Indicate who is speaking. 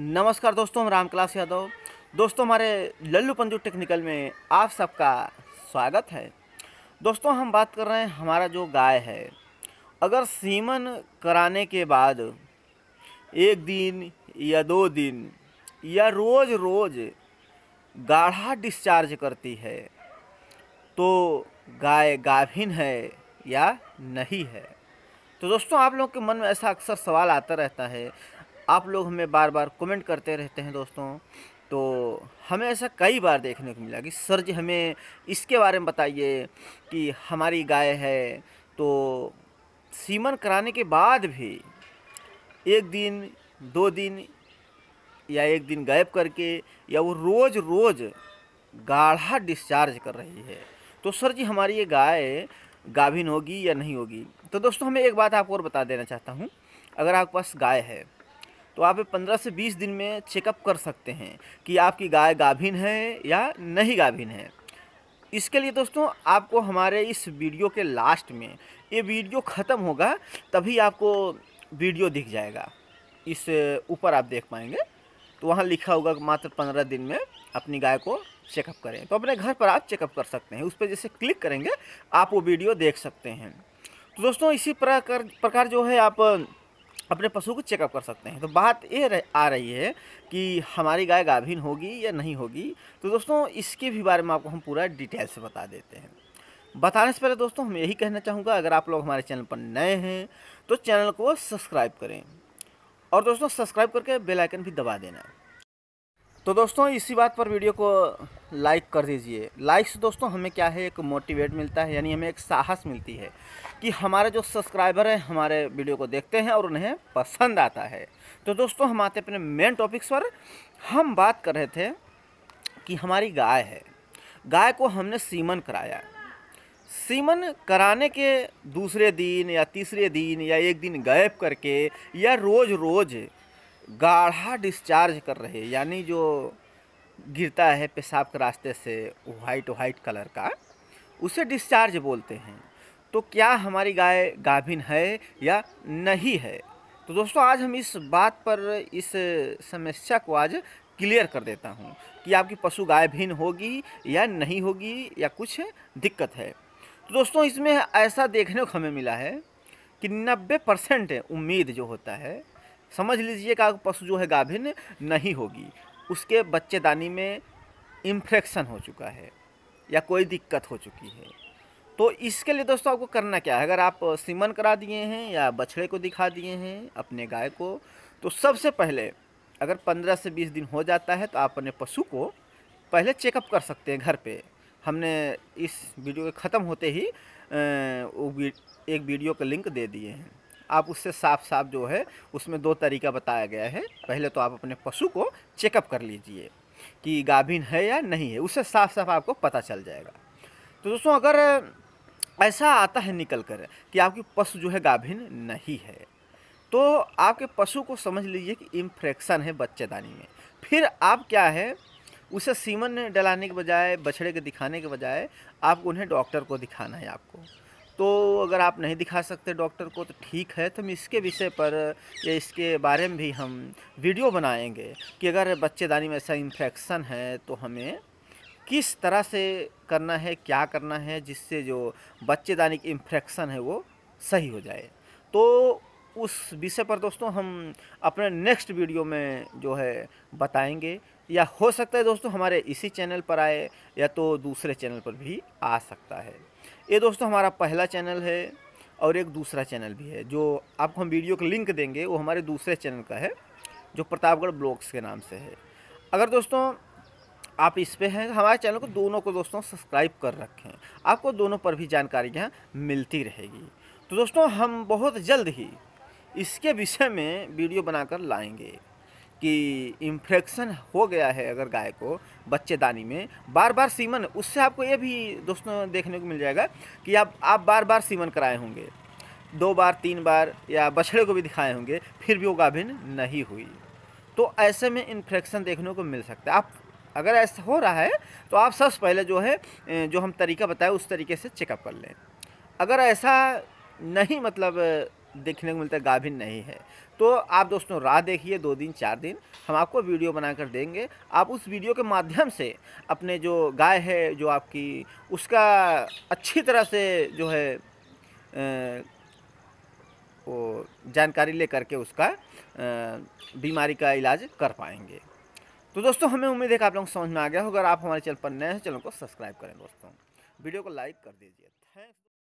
Speaker 1: नमस्कार दोस्तों हम राम यादव दोस्तों हमारे लल्लू पंजू टेक्निकल में आप सबका स्वागत है दोस्तों हम बात कर रहे हैं हमारा जो गाय है अगर सीमन कराने के बाद एक दिन या दो दिन या रोज़ रोज़ गाढ़ा डिस्चार्ज करती है तो गाय गाभिन है या नहीं है तो दोस्तों आप लोग के मन में ऐसा अक्सर सवाल आता रहता है आप लोग हमें बार बार कमेंट करते रहते हैं दोस्तों तो हमें ऐसा कई बार देखने को मिला कि सर जी हमें इसके बारे में बताइए कि हमारी गाय है तो सीमन कराने के बाद भी एक दिन दो दिन या एक दिन गैप करके या वो रोज़ रोज़ गाढ़ा डिस्चार्ज कर रही है तो सर जी हमारी ये गाय गाभिन होगी या नहीं होगी तो दोस्तों हमें एक बात आपको और बता देना चाहता हूँ अगर आपके पास गाय है तो आप पंद्रह से बीस दिन में चेकअप कर सकते हैं कि आपकी गाय गाभिन है या नहीं गाभिन है इसके लिए दोस्तों आपको हमारे इस वीडियो के लास्ट में ये वीडियो ख़त्म होगा तभी आपको वीडियो दिख जाएगा इस ऊपर आप देख पाएंगे तो वहाँ लिखा होगा मात्र पंद्रह दिन में अपनी गाय को चेकअप करें तो अपने घर पर आप चेकअप कर सकते हैं उस पर जैसे क्लिक करेंगे आप वो वीडियो देख सकते हैं तो दोस्तों इसी प्रकार प्रकार जो है आप अपने पशु को चेकअप कर सकते हैं तो बात ये आ रही है कि हमारी गाय गाभिन होगी या नहीं होगी तो दोस्तों इसके भी बारे में आपको हम पूरा डिटेल से बता देते हैं बताने से पहले दोस्तों हम यही कहना चाहूँगा अगर आप लोग हमारे चैनल पर नए हैं तो चैनल को सब्सक्राइब करें और दोस्तों सब्सक्राइब करके बेलाइकन भी दबा देना तो दोस्तों इसी बात पर वीडियो को लाइक कर दीजिए लाइक से दोस्तों हमें क्या है एक मोटिवेट मिलता है यानी हमें एक साहस मिलती है कि हमारे जो सब्सक्राइबर हैं हमारे वीडियो को देखते हैं और उन्हें पसंद आता है तो दोस्तों हम आते अपने मेन टॉपिक्स पर हम बात कर रहे थे कि हमारी गाय है गाय को हमने सीमन कराया सीमन कराने के दूसरे दिन या तीसरे दिन या एक दिन गैप करके या रोज़ रोज़ गाढ़ा डिस्चार्ज कर रहे यानी जो गिरता है पेशाब के रास्ते से वाइट वाइट कलर का उसे डिस्चार्ज बोलते हैं तो क्या हमारी गाय गाभिन है या नहीं है तो दोस्तों आज हम इस बात पर इस समस्या को आज क्लियर कर देता हूँ कि आपकी पशु गाय भिन्न होगी या नहीं होगी या कुछ दिक्कत है तो दोस्तों इसमें ऐसा देखने को हमें मिला है कि नब्बे परसेंट उम्मीद जो होता है समझ लीजिए का पशु जो है गाभिन नहीं होगी उसके बच्चेदानी में इन्फेक्शन हो चुका है या कोई दिक्कत हो चुकी है तो इसके लिए दोस्तों आपको करना क्या है अगर आप सीमन करा दिए हैं या बछड़े को दिखा दिए हैं अपने गाय को तो सबसे पहले अगर 15 से 20 दिन हो जाता है तो आप अपने पशु को पहले चेकअप कर सकते हैं घर पे हमने इस वीडियो के ख़त्म होते ही एक वीडियो का लिंक दे दिए हैं आप उससे साफ साफ जो है उसमें दो तरीका बताया गया है पहले तो आप अपने पशु को चेकअप कर लीजिए कि गाभिन है या नहीं है उससे साफ साफ आपको पता चल जाएगा तो दोस्तों अगर ऐसा आता है निकल कर कि आपकी पशु जो है गाभिन नहीं है तो आपके पशु को समझ लीजिए कि इन्फ्रेक्शन है बच्चेदानी में फिर आप क्या है उसे सीमन डलाने के बजाय बछड़े के दिखाने के बजाय आपको उन्हें डॉक्टर को दिखाना है आपको तो अगर आप नहीं दिखा सकते डॉक्टर को तो ठीक है तो हम इसके विषय पर या इसके बारे में भी हम वीडियो बनाएंगे कि अगर बच्चेदानी में ऐसा इन्फेक्शन है तो हमें किस तरह से करना है क्या करना है जिससे जो बच्चेदानी की इन्फेक्शन है वो सही हो जाए तो उस विषय पर दोस्तों हम अपने नेक्स्ट वीडियो में जो है बताएंगे या हो सकता है दोस्तों हमारे इसी चैनल पर आए या तो दूसरे चैनल पर भी आ सकता है ये दोस्तों हमारा पहला चैनल है और एक दूसरा चैनल भी है जो आपको हम वीडियो का लिंक देंगे वो हमारे दूसरे चैनल का है जो प्रतापगढ़ ब्लॉग्स के नाम से है अगर दोस्तों आप इस पर हैं हमारे चैनल को दोनों को दोस्तों सब्सक्राइब कर रखें आपको दोनों पर भी जानकारियाँ मिलती रहेगी तो दोस्तों हम बहुत जल्द ही इसके विषय में वीडियो बनाकर लाएंगे कि इन्फ्रेक्शन हो गया है अगर गाय को बच्चेदानी में बार बार सीमन उससे आपको ये भी दोस्तों देखने को मिल जाएगा कि आप आप बार बार सीमन कराए होंगे दो बार तीन बार या बछड़े को भी दिखाए होंगे फिर भी वो गाभिन नहीं हुई तो ऐसे में इन्फ्रेक्शन देखने को मिल सकता है आप अगर ऐसा हो रहा है तो आप सबसे पहले जो है जो हम तरीका बताए उस तरीके से चेकअप कर लें अगर ऐसा नहीं मतलब देखने को मिलता है गाभिन नहीं है तो आप दोस्तों राह देखिए दो दिन चार दिन हम आपको वीडियो बनाकर देंगे आप उस वीडियो के माध्यम से अपने जो गाय है जो आपकी उसका अच्छी तरह से जो है वो जानकारी ले करके उसका बीमारी का इलाज कर पाएंगे तो दोस्तों हमें उम्मीद है कि आप लोगों को समझ में आ गया हो अगर आप हमारे चैनल पर नए हैं चैनल को सब्सक्राइब करें दोस्तों वीडियो को लाइक कर दीजिए थैंक्स